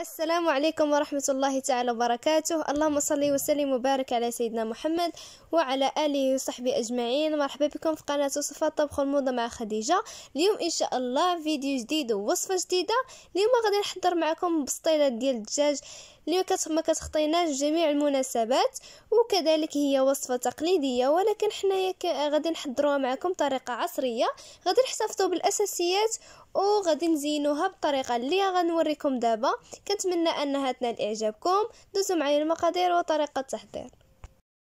السلام عليكم ورحمة الله تعالى وبركاته اللهم صل وسلم وبارك على سيدنا محمد وعلى آله وصحبه أجمعين مرحبا بكم في قناة وصفات طبخ الموضة مع خديجة اليوم إن شاء الله فيديو جديد ووصفة جديدة اليوم غادي نحضر معكم بسطيلة ديال الدجاج اللي ما كتخطيناش جميع المناسبات وكذلك هي وصفة تقليدية ولكن حنايا غادي نحضروها معكم بطريقة عصرية غادي نحتفظوا بالأساسيات وغادي نزينوها بالطريقه اللي غنوريكم دابا كنتمنى انها تنال اعجابكم دوزوا معايا المقادير وطريقه التحضير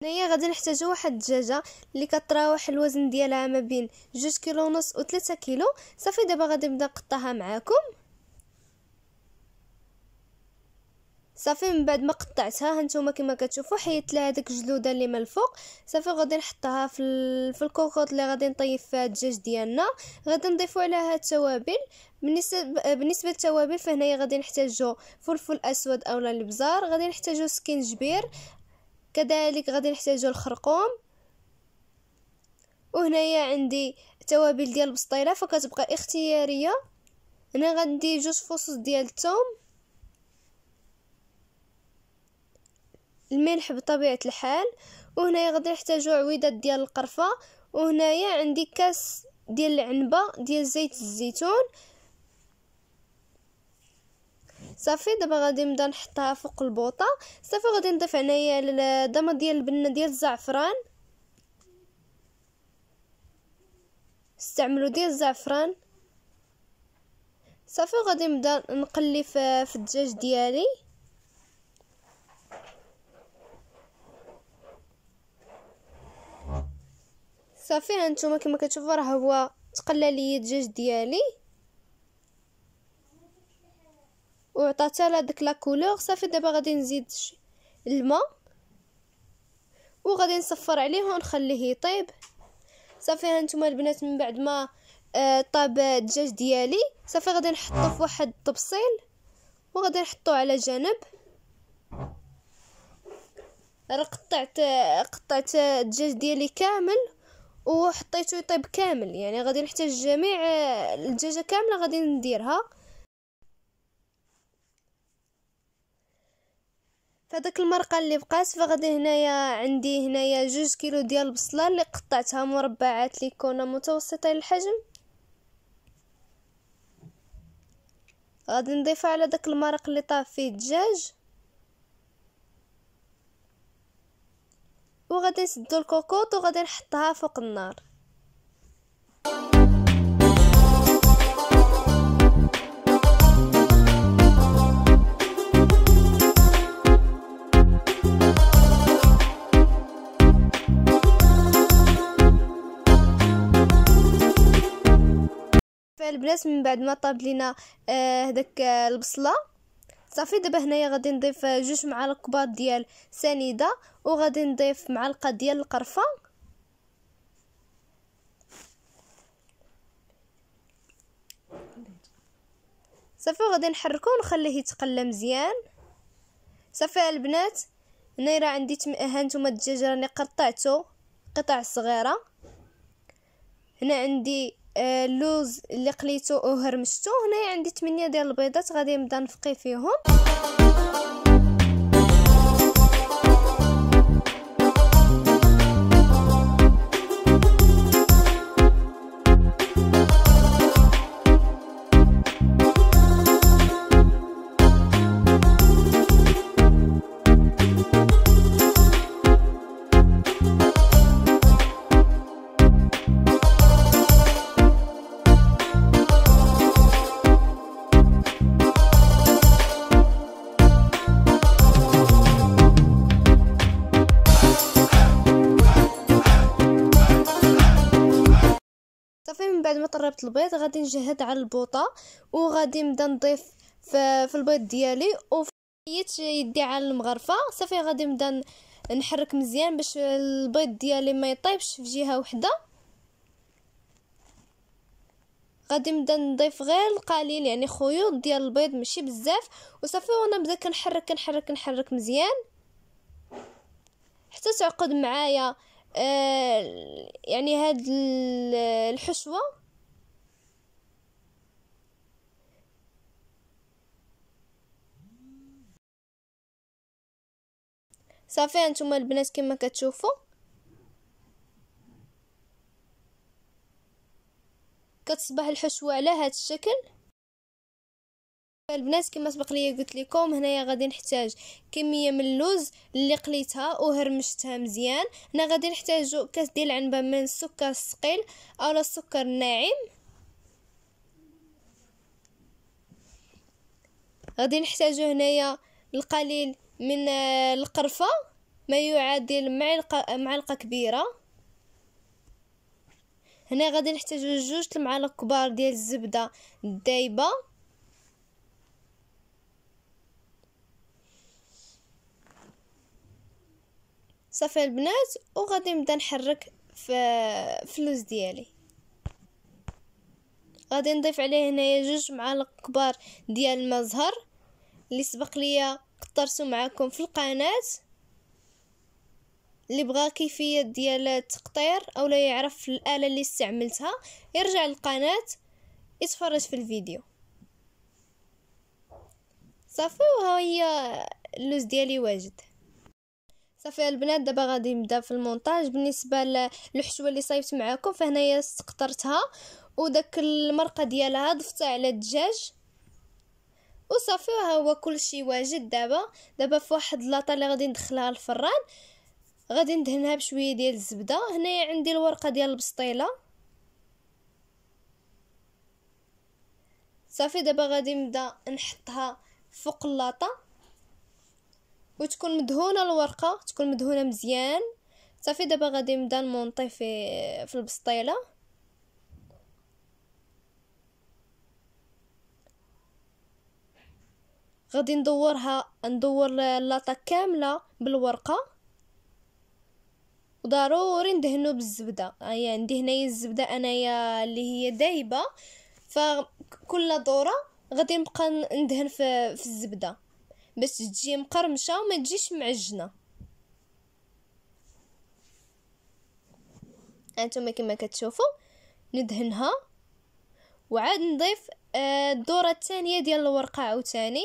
هنايا غادي نحتاجو واحد الدجاجه اللي كتراوح الوزن ديالها ما بين جوج كيلو ونص و 3 كيلو صافي دابا غادي نبدا نقطعها معاكم صافي من بعد ما قطعتها هانتوما كما كتشوفوا حيدت لها داك الجلوده اللي من الفوق صافي غادي نحطها في في الكوكوط اللي غادي نطيب فيها الدجاج ديالنا غادي نضيفوا عليها التوابل بالنسبه بالنسبه للتوابل فهنايا غادي نحتاجو فلفل اسود اولا البزار غادي نحتاجو سكينجبير كذلك غادي نحتاجو الخرقوم وهنايا عندي توابل ديال البسطيله فكتبقى اختياريه هنا غندي جوج فصوص ديال الثوم الملح بطبيعة الحال وهنا غادي نحتاجو عويضات ديال القرفة وهنايا عندي كاس ديال العنبة ديال زيت الزيتون صافي دابا غادي نبدا نحطها فوق البوطه صافي غادي نضيف هنايا الضمه ديال البنه ديال الزعفران استعملوا ديال الزعفران صافي غادي نبدا نقلي في الدجاج ديالي صافي هانتوما كما كتشوفوا راه هو تقلى لي الدجاج ديالي وعطات على داك لا كولور صافي دابا غادي نزيد الماء وغادي نصفر عليه ونخليه يطيب صافي هانتوما البنات من بعد ما آه، طاب الدجاج ديالي صافي غادي نحطه في واحد الطبسيل وغادي نحطه على جنب راه قطعت قطعت الدجاج ديالي كامل وحطيته يطيب كامل يعني غادي نحتاج جميع آه، الدجاجه كامله غادي نديرها فداك المرقه اللي بقات فغادي هنايا عندي هنايا جوج كيلو ديال البصله اللي قطعتها مربعات اللي كونه متوسطه الحجم غادي نضيفها على داك المرق اللي طاف فيه الدجاج وغادي نسدو الكوكوط وغادي نحطها فوق النار البنات من بعد ما طاب لينا هذاك آه، آه، البصله صافي دابا هنايا غادي نضيف آه، جوج معالق كبار ديال سنيده وغادي نضيف معلقه ديال القرفه صافي غادي نحركو ونخليه يتقلى مزيان صافي البنات هنا راه عندي تم... هانتوما الدجاج راني قطعته قطع صغيره هنا عندي آه، اللوز اللي قليته وهرمشته هنا عندي 8 ديال البيضات غادي نبدا نفقي فيهم من بعد ما طربت البيض غادي نجهد على البوطه وغادي نبدا نضيف في البيض ديالي وفيت يدي على المغرفه صافي غادي نبدا نحرك مزيان باش البيض ديالي ما يطيبش في جهه وحده غادي نبدا نضيف غير القليل يعني خيوط ديال البيض ماشي بزاف وصافي وانا بدا كنحرك كنحرك كنحرك مزيان حتى تعقد معايا آه، يعني هاد الحشوة صافي هانتوما البنات كما كتشوفوا كتصبح الحشوة على هاد الشكل البنات كما سبق لي قلت لكم هنايا غادي نحتاج كميه من اللوز اللي قليتها وهرمشتها مزيان هنا غادي نحتاج كاس ديال العنبه من السكر الثقيل او السكر الناعم غادي نحتاجو هنايا القليل من آه، القرفه ما يعادل معلقه معلقه كبيره هنا غادي نحتاجو جوج المعالق كبار ديال الزبده الدايبه صافي البنات وغادي نبدا نحرك في فلوس ديالي غادي نضيف عليه هنايا جوج معالق كبار ديال الماء زهر اللي سبق ليا قطرتو معاكم في القناه اللي بغا كيفيه ديال التقطير اولا يعرف الاله اللي استعملتها يرجع للقناه يتفرج في الفيديو صافي وها هي اللوز ديالي واجد صافي البنات دابا غادي نبدا في المونتاج بالنسبه للحشوه اللي صايبت معاكم فهنايا استقطرتها وداك المرقه ديالها ضفتها على الدجاج وصافي ها هو كلشي واجد دابا دابا في واحد لاطه اللي غادي ندخلها الفران غادي ندهنها بشويه ديال الزبده هنايا عندي الورقه ديال البسطيله صافي دابا غادي نبدا نحطها فوق اللاطه وتكون مدهونه الورقه تكون مدهونه مزيان صافي دابا غادي نبدا نمونطي في في البسطيله غادي ندورها ندور اللاطه كامله بالورقه وضروري ندهنو بالزبده هي عندي هنايا الزبده انايا اللي هي دايبه فكل دوره غادي نبقى ندهن في, في الزبده باش تجي مقرمشه وما تجيش معجنه انتم كما كتشوفوا ندهنها وعاد نضيف آه، الدوره الثانيه ديال الورقه عاوتاني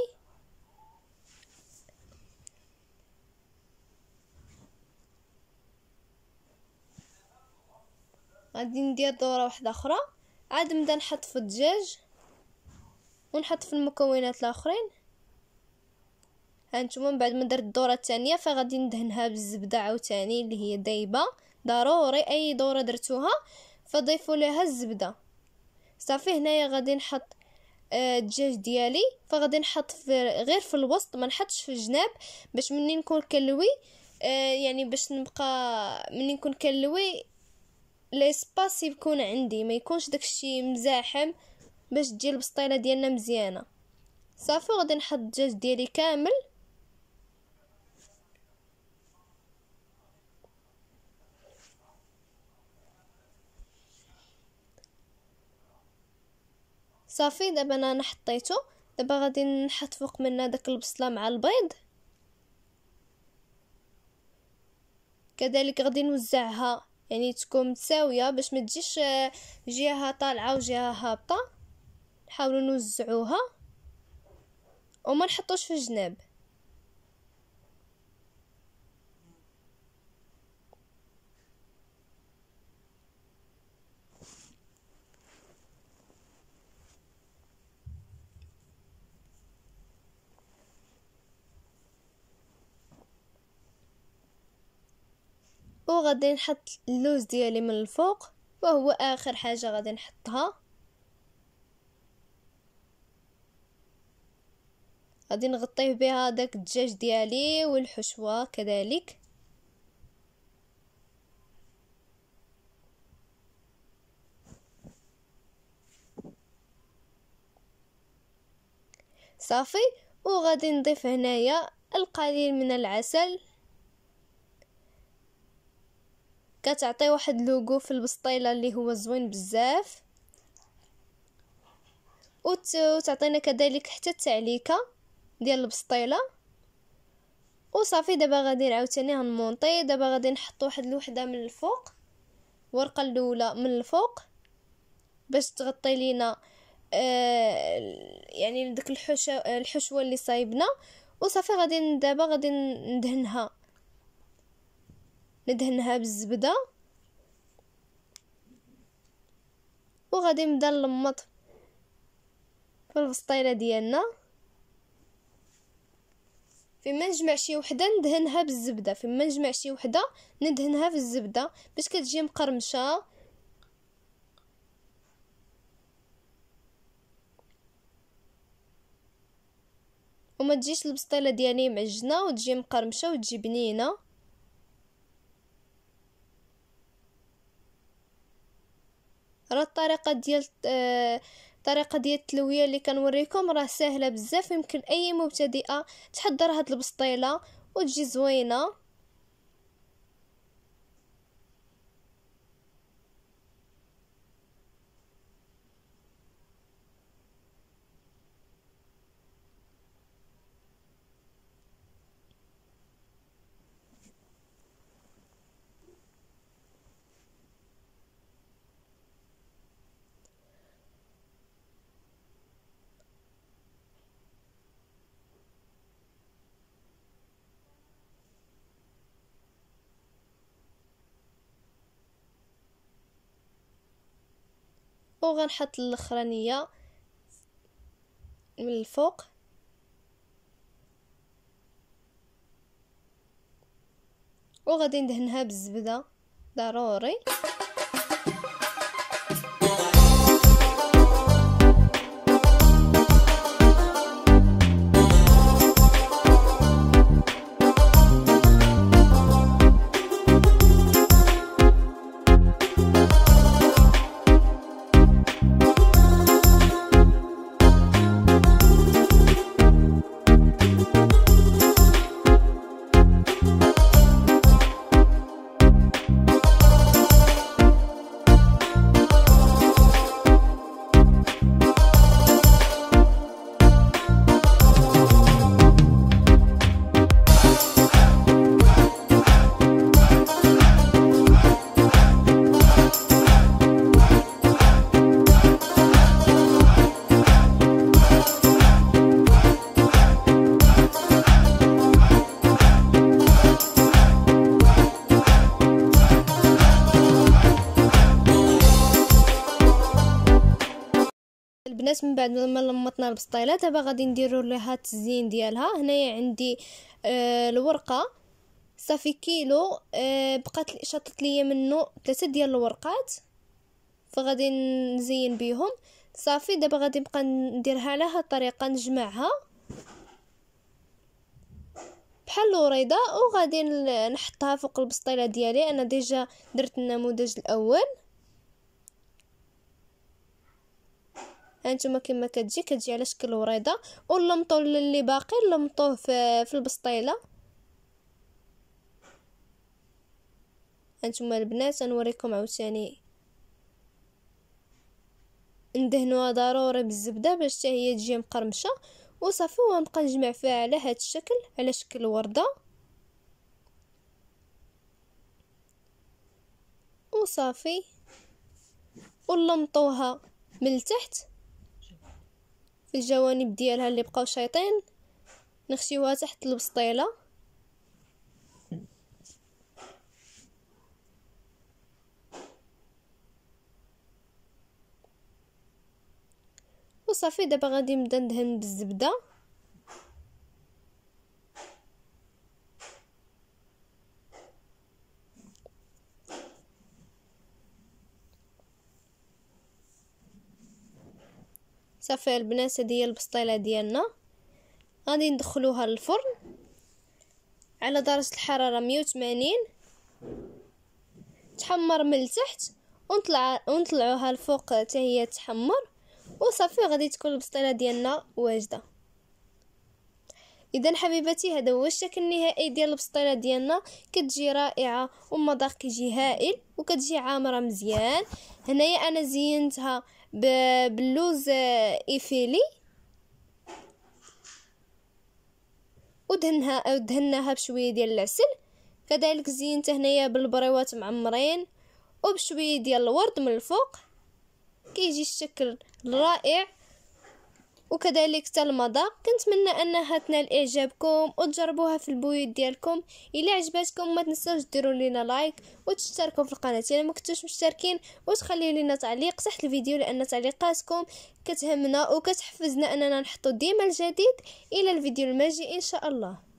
غادي ندير دوره واحده اخرى عاد نبدا نحط في الدجاج ونحط في المكونات الاخرين هانتوما من بعد ما درت الدوره الثانيه فغادي ندهنها بالزبده عاوتاني اللي هي دايبه ضروري اي دوره درتوها فضيفوا لها الزبده صافي هنايا غادي نحط آه، الدجاج ديالي فغادي نحط في غير في الوسط ما نحطش في الجناب باش منين نكون كلوي آه، يعني باش نبقى منين نكون كنلوي ليسباس يكون عندي ما يكونش داكشي مزاحم باش تجي البسطيله ديالنا مزيانه صافي غادي نحط الدجاج ديالي كامل صافي دابا انا حطيته دابا غادي نحط فوق منها داك البصله مع البيض كذلك غادي نوزعها يعني تكون متساويه باش ما تجيش آه، جهه طالعه وجهه هابطه نحاولوا نوزعوها وما نحطوش في الجناب وغادي نحط اللوز ديالي من الفوق وهو اخر حاجه غادي نحطها غادي نغطيه بها داك الدجاج ديالي والحشوه كذلك صافي وغادي نضيف هنايا القليل من العسل كتعطي واحد لوغو في البسطيله اللي هو زوين بزاف وتعطينا كذلك حتى التعليكه ديال البسطيله وصافي دابا غادي عاوتاني غنمونطي دابا غادي نحط واحد الوحده من الفوق الورقه الاولى من الفوق باش تغطي لينا آه، يعني ديك الحشوه اللي صايبنا وصافي غادي دابا غادي ندهنها ندهنها بالزبده وغادي نبدا نلمط في الفسطيله ديالنا فيما نجمع شي وحده ندهنها بالزبده فيما نجمع شي وحده ندهنها في الزبده باش كتجي مقرمشه وما تجيش البسطيله ديالي معجنه وتجي مقرمشه وتجي بنينه راه الطريقه ديال الطريقه آه، ديال التلويه اللي كنوريكم راه سهله بزاف يمكن اي مبتدئه تحضر هاد البسطيله وتجي زوينه وغنحط الاخرانيه من الفوق وغادي ندهنها بالزبده ضروري من بعد ما لمطنا البسطيله دابا غادي نديرو ليها التزيين ديالها هنايا عندي آه الورقه صافي كيلو آه بقات شطت ليا منه ثلاثه ديال الورقات فغادي نزين بيهم صافي دابا غادي نبقى نديرها على هاد الطريقه نجمعها بحال الوريضه وغادي نحطها فوق البسطيله ديالي انا ديجا درت النموذج الاول هانتوما كما كتجي كتجي على شكل وريضه ولمطو اللي باقي لمطوه في, في البسطيله هانتوما البنات نوريكم عاوتاني ندهنوها ضروري بالزبده باش حتى هي تجي مقرمشه وصافي ونبقى نجمع فيها على هاد الشكل على شكل ورده وصافي ولمطوها من التحت الجوانب ديالها اللي بقاو شايطين نخشيوها تحت البسطيله وصافي دابا غادي نبدا ندهن بالزبده صافي البنات هذه هي البسطيله ديالنا غادي ندخلوها للفرن على درجه الحراره 180 تحمر من التحت ونطلع ونطلعوها الفوق حتى هي تحمر وصافي غادي تكون البسطيله ديالنا واجده اذا حبيباتي هذا هو الشكل النهائي ديال البسطيله ديالنا كتجي رائعه والمذاق كيجي هائل وكتجي عامره مزيان هنايا انا زينتها باللوز آه، إيفيلي ودهنها دهناها بشويه ديال العسل كذلك زينت هنايا بالبريوات معمرين وبشويه ديال الورد من الفوق كيجي الشكل رائع وكذلك حتى المذاق كنتمنى انها تنال اعجابكم وتجربوها في البيوت ديالكم الا عجبتكم ما تنساوش ديروا لينا لايك وتشتركوا في القناه الا ما كنتوش مشتركين وتخليوا لينا تعليق تحت الفيديو لان تعليقاتكم كتهمنا وكتحفزنا اننا نحطوا ديما الجديد الى الفيديو المجيء ان شاء الله